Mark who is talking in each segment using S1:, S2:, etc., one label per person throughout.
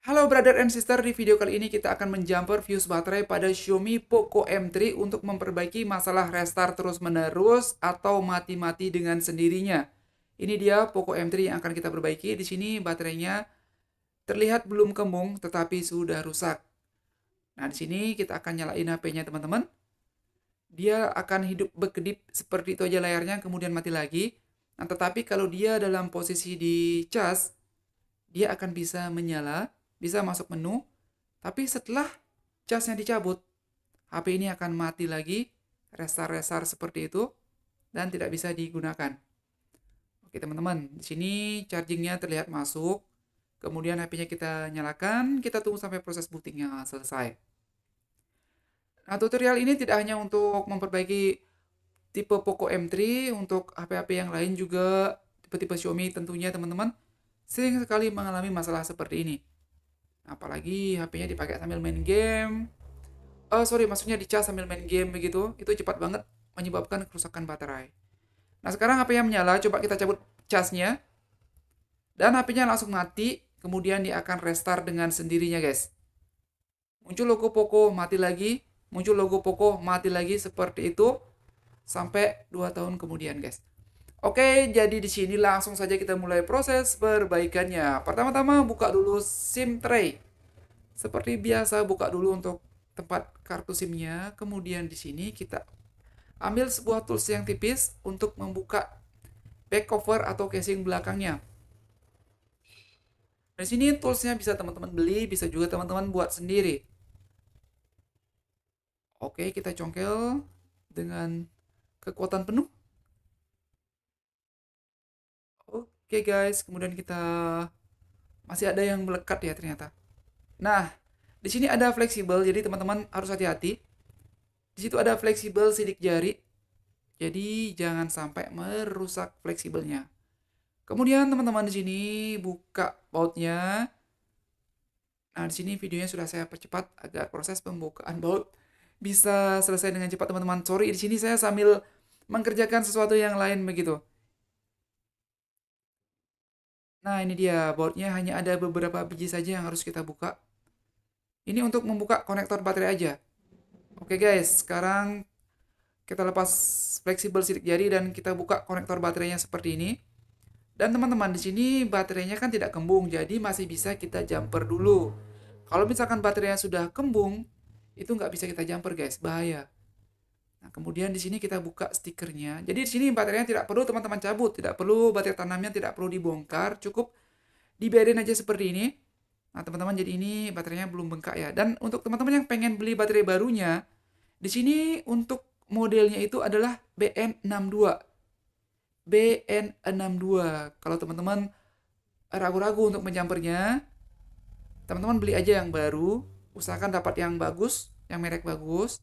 S1: Halo brother and sister, di video kali ini kita akan menjumper fuse baterai pada Xiaomi Poco M3 untuk memperbaiki masalah restart terus-menerus atau mati-mati dengan sendirinya. Ini dia Poco M3 yang akan kita perbaiki. Di sini baterainya terlihat belum kembung tetapi sudah rusak. Nah, di sini kita akan nyalain HP-nya teman-teman. Dia akan hidup berkedip seperti itu aja layarnya kemudian mati lagi. Nah, tetapi kalau dia dalam posisi di charge, dia akan bisa menyala bisa masuk menu, tapi setelah casnya dicabut, HP ini akan mati lagi, restart-restart seperti itu, dan tidak bisa digunakan. Oke teman-teman, di sini chargingnya terlihat masuk, kemudian HP-nya kita nyalakan, kita tunggu sampai proses bootingnya selesai. Nah tutorial ini tidak hanya untuk memperbaiki tipe Poco M3, untuk HP-HP yang lain juga, tipe-tipe Xiaomi tentunya teman-teman, sering sekali mengalami masalah seperti ini apalagi HP-nya dipakai sambil main game uh, sorry maksudnya dicas sambil main game begitu itu cepat banget menyebabkan kerusakan baterai nah sekarang HP nya menyala coba kita cabut casnya dan HP-nya langsung mati kemudian dia akan restart dengan sendirinya guys muncul logo Poco mati lagi muncul logo Poco mati lagi seperti itu sampai 2 tahun kemudian guys Oke, jadi di sini langsung saja kita mulai proses perbaikannya. Pertama-tama buka dulu SIM tray. Seperti biasa buka dulu untuk tempat kartu SIM-nya, kemudian di sini kita ambil sebuah tools yang tipis untuk membuka back cover atau casing belakangnya. Di sini toolsnya bisa teman-teman beli, bisa juga teman-teman buat sendiri. Oke, kita congkel dengan kekuatan penuh. Oke guys, kemudian kita masih ada yang melekat ya ternyata. Nah, di sini ada fleksibel, jadi teman-teman harus hati-hati. Di situ ada fleksibel sidik jari, jadi jangan sampai merusak fleksibelnya. Kemudian teman-teman di sini buka bautnya. Nah, di sini videonya sudah saya percepat agar proses pembukaan baut bisa selesai dengan cepat teman-teman. Sorry, di sini saya sambil mengerjakan sesuatu yang lain begitu. Nah, ini dia bautnya hanya ada beberapa biji saja yang harus kita buka. Ini untuk membuka konektor baterai aja. Oke guys, sekarang kita lepas fleksibel sidik jari dan kita buka konektor baterainya seperti ini. Dan teman-teman di sini baterainya kan tidak kembung, jadi masih bisa kita jumper dulu. Kalau misalkan baterainya sudah kembung, itu nggak bisa kita jumper guys, bahaya. Nah, kemudian di sini kita buka stikernya. Jadi di sini baterainya tidak perlu teman-teman cabut, tidak perlu baterai tanamnya tidak perlu dibongkar, cukup dibiarin aja seperti ini. Nah, teman-teman jadi ini baterainya belum bengkak ya. Dan untuk teman-teman yang pengen beli baterai barunya, di sini untuk modelnya itu adalah BN62. BN62. Kalau teman-teman ragu-ragu untuk menjampernya, teman-teman beli aja yang baru, usahakan dapat yang bagus, yang merek bagus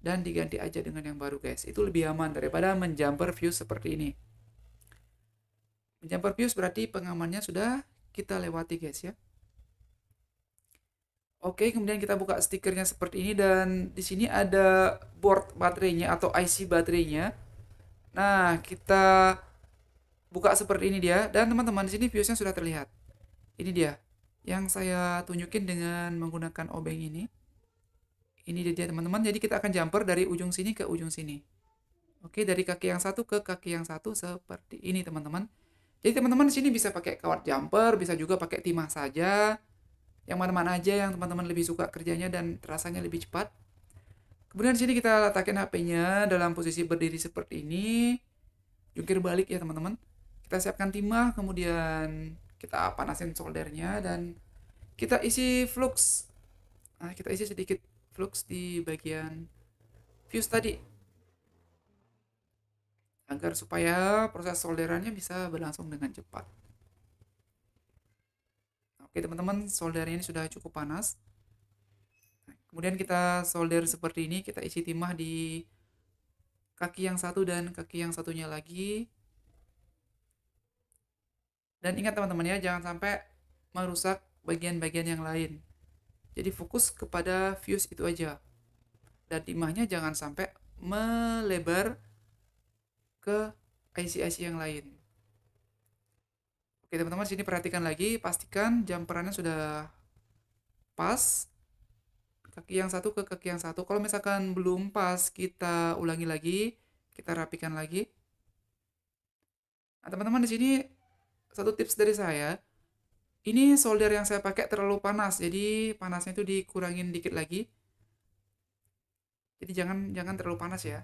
S1: dan diganti aja dengan yang baru guys. Itu lebih aman daripada menjamper fuse seperti ini. Menjamper fuse berarti pengamannya sudah kita lewati guys ya. Oke, kemudian kita buka stikernya seperti ini dan di sini ada board baterainya atau IC baterainya. Nah, kita buka seperti ini dia dan teman-teman di sini fuse-nya sudah terlihat. Ini dia yang saya tunjukin dengan menggunakan obeng ini. Ini dia teman-teman. Jadi kita akan jumper dari ujung sini ke ujung sini. Oke, dari kaki yang satu ke kaki yang satu seperti ini teman-teman. Jadi teman-teman di sini bisa pakai kawat jumper, bisa juga pakai timah saja yang mana-mana aja yang teman-teman lebih suka kerjanya dan rasanya lebih cepat. Kemudian di sini kita letakkan HP-nya dalam posisi berdiri seperti ini. Jungkir balik ya teman-teman. Kita siapkan timah, kemudian kita panasin soldernya dan kita isi flux. Nah, kita isi sedikit flux di bagian fuse tadi. Agar supaya proses solderannya bisa berlangsung dengan cepat. Oke teman-teman, soldernya ini sudah cukup panas. Kemudian kita solder seperti ini, kita isi timah di kaki yang satu dan kaki yang satunya lagi. Dan ingat teman-teman ya, jangan sampai merusak bagian-bagian yang lain. Jadi fokus kepada fuse itu aja. Dan timahnya jangan sampai melebar ke IC-IC yang lain. Oke teman-teman sini perhatikan lagi, pastikan jumperannya sudah pas. Kaki yang satu ke kaki yang satu. Kalau misalkan belum pas, kita ulangi lagi, kita rapikan lagi. Nah teman-teman di sini satu tips dari saya, ini solder yang saya pakai terlalu panas, jadi panasnya itu dikurangin dikit lagi. Jadi jangan jangan terlalu panas ya,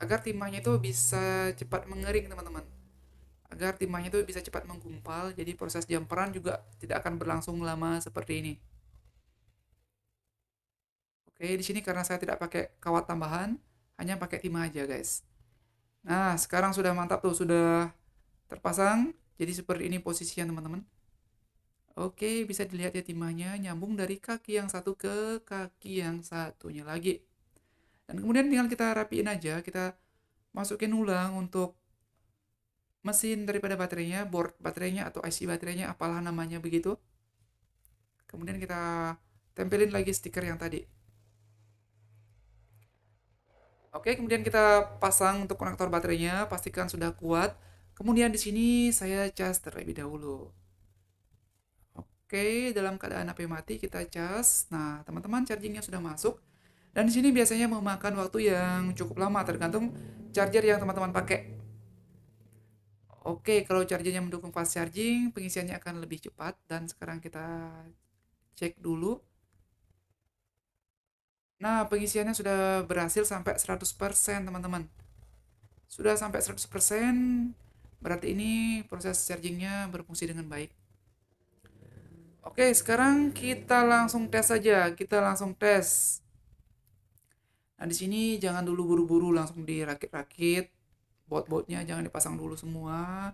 S1: agar timahnya itu bisa cepat mengering teman-teman agar timahnya itu bisa cepat menggumpal jadi proses jumperan juga tidak akan berlangsung lama seperti ini oke di sini karena saya tidak pakai kawat tambahan hanya pakai timah aja guys nah sekarang sudah mantap tuh sudah terpasang jadi seperti ini posisinya teman-teman oke bisa dilihat ya timahnya nyambung dari kaki yang satu ke kaki yang satunya lagi dan kemudian tinggal kita rapiin aja kita masukin ulang untuk mesin daripada baterainya, board baterainya atau IC baterainya apalah namanya begitu. Kemudian kita tempelin lagi stiker yang tadi. Oke, kemudian kita pasang untuk konektor baterainya, pastikan sudah kuat. Kemudian di sini saya cas terlebih dahulu. Oke, dalam keadaan HP mati kita cas. Nah, teman-teman chargingnya sudah masuk. Dan di sini biasanya memakan waktu yang cukup lama tergantung charger yang teman-teman pakai. Oke, kalau chargernya mendukung fast charging, pengisiannya akan lebih cepat. Dan sekarang kita cek dulu. Nah, pengisiannya sudah berhasil sampai 100%, teman-teman. Sudah sampai 100%, berarti ini proses chargingnya berfungsi dengan baik. Oke, sekarang kita langsung tes saja. Kita langsung tes. Nah, di sini jangan dulu buru-buru langsung dirakit-rakit baut-bautnya jangan dipasang dulu semua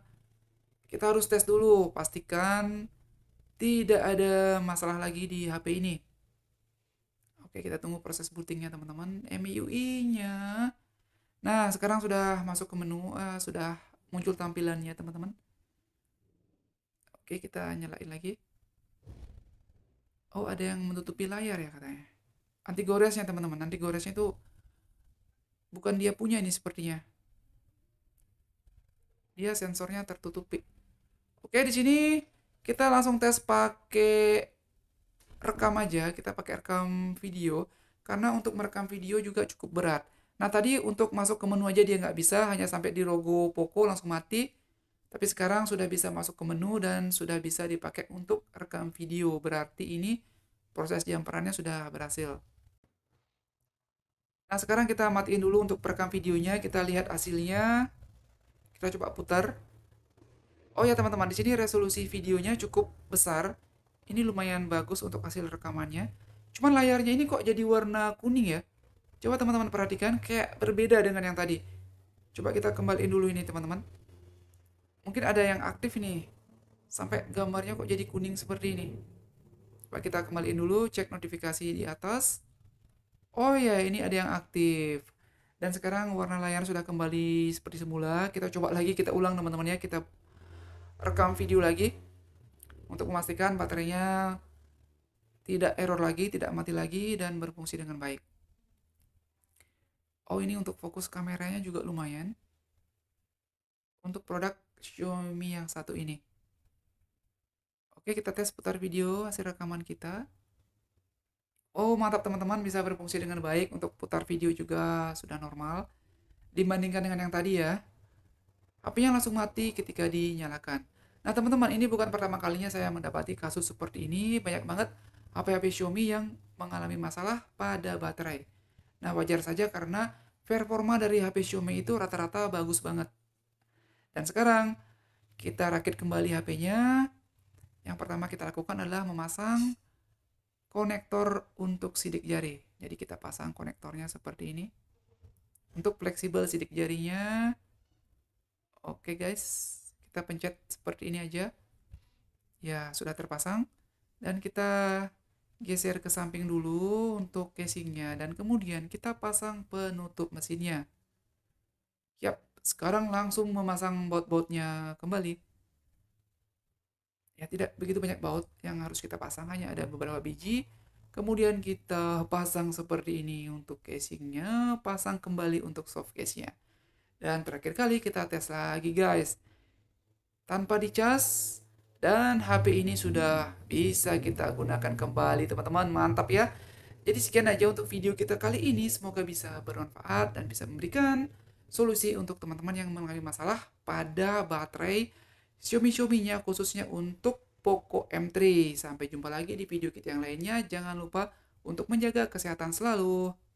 S1: kita harus tes dulu pastikan tidak ada masalah lagi di HP ini oke kita tunggu proses bootingnya teman-teman MIUI nya nah sekarang sudah masuk ke menu uh, sudah muncul tampilannya teman-teman oke kita nyalain lagi oh ada yang menutupi layar ya katanya anti goresnya teman-teman anti goresnya itu bukan dia punya ini sepertinya dia sensornya tertutupi. Oke, di sini kita langsung tes pakai rekam aja, kita pakai rekam video karena untuk merekam video juga cukup berat. Nah, tadi untuk masuk ke menu aja dia nggak bisa, hanya sampai di logo Poco langsung mati. Tapi sekarang sudah bisa masuk ke menu dan sudah bisa dipakai untuk rekam video. Berarti ini proses jumperannya sudah berhasil. Nah, sekarang kita matiin dulu untuk perekam videonya, kita lihat hasilnya. Kita coba putar. Oh ya teman-teman, di sini resolusi videonya cukup besar. Ini lumayan bagus untuk hasil rekamannya. Cuman layarnya ini kok jadi warna kuning ya. Coba teman-teman perhatikan, kayak berbeda dengan yang tadi. Coba kita kembaliin dulu ini teman-teman. Mungkin ada yang aktif nih. Sampai gambarnya kok jadi kuning seperti ini. Coba kita kembaliin dulu, cek notifikasi di atas. Oh ya, ini ada yang aktif. Dan sekarang warna layar sudah kembali seperti semula. Kita coba lagi, kita ulang teman-teman ya. Kita rekam video lagi untuk memastikan baterainya tidak error lagi, tidak mati lagi dan berfungsi dengan baik. Oh, ini untuk fokus kameranya juga lumayan. Untuk produk Xiaomi yang satu ini. Oke, kita tes putar video hasil rekaman kita. Oh mantap teman-teman bisa berfungsi dengan baik untuk putar video juga sudah normal dibandingkan dengan yang tadi ya. yang langsung mati ketika dinyalakan. Nah teman-teman ini bukan pertama kalinya saya mendapati kasus seperti ini banyak banget HP-HP Xiaomi yang mengalami masalah pada baterai. Nah wajar saja karena performa dari HP Xiaomi itu rata-rata bagus banget. Dan sekarang kita rakit kembali HP-nya. Yang pertama kita lakukan adalah memasang konektor untuk sidik jari. Jadi kita pasang konektornya seperti ini. Untuk fleksibel sidik jarinya, oke okay guys, kita pencet seperti ini aja. Ya, sudah terpasang. Dan kita geser ke samping dulu untuk casingnya. Dan kemudian kita pasang penutup mesinnya. Yap, sekarang langsung memasang bot-botnya kembali ya tidak begitu banyak baut yang harus kita pasang hanya ada beberapa biji kemudian kita pasang seperti ini untuk casingnya pasang kembali untuk soft case nya dan terakhir kali kita tes lagi guys tanpa dicas dan HP ini sudah bisa kita gunakan kembali teman-teman mantap ya jadi sekian aja untuk video kita kali ini semoga bisa bermanfaat dan bisa memberikan solusi untuk teman-teman yang mengalami masalah pada baterai Xiaomi-Xiaomi-nya khususnya untuk Poco M3. Sampai jumpa lagi di video kita yang lainnya. Jangan lupa untuk menjaga kesehatan selalu.